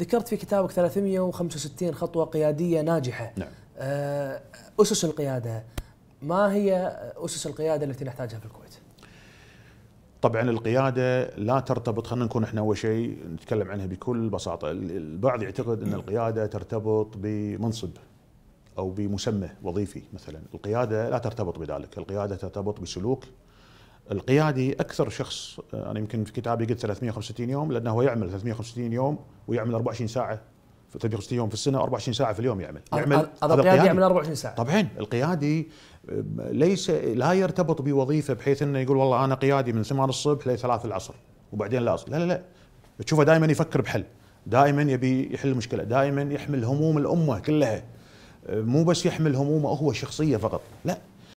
ذكرت في كتابك 365 خطوه قياديه ناجحه نعم. آه، اسس القياده ما هي اسس القياده التي نحتاجها في الكويت؟ طبعا القياده لا ترتبط خلينا نكون احنا اول شيء نتكلم عنها بكل بساطه، البعض يعتقد ان القياده ترتبط بمنصب او بمسمى وظيفي مثلا، القياده لا ترتبط بذلك، القياده ترتبط بسلوك القيادي اكثر شخص انا يمكن في كتابي قلت 365 يوم لانه هو يعمل 365 يوم ويعمل 24 ساعه في 365 يوم في السنه 24 ساعه في اليوم يعمل يعمل هذا القيادي يعمل 24 ساعه طبعا القيادي ليس لا يرتبط بوظيفه بحيث انه يقول والله انا قيادي من 8 الصبح ل 3 العصر وبعدين لا أصل. لا لا لا تشوفه دائما يفكر بحل دائما يبي يحل مشكله دائما يحمل هموم الامه كلها مو بس يحمل همومه هو شخصيه فقط لا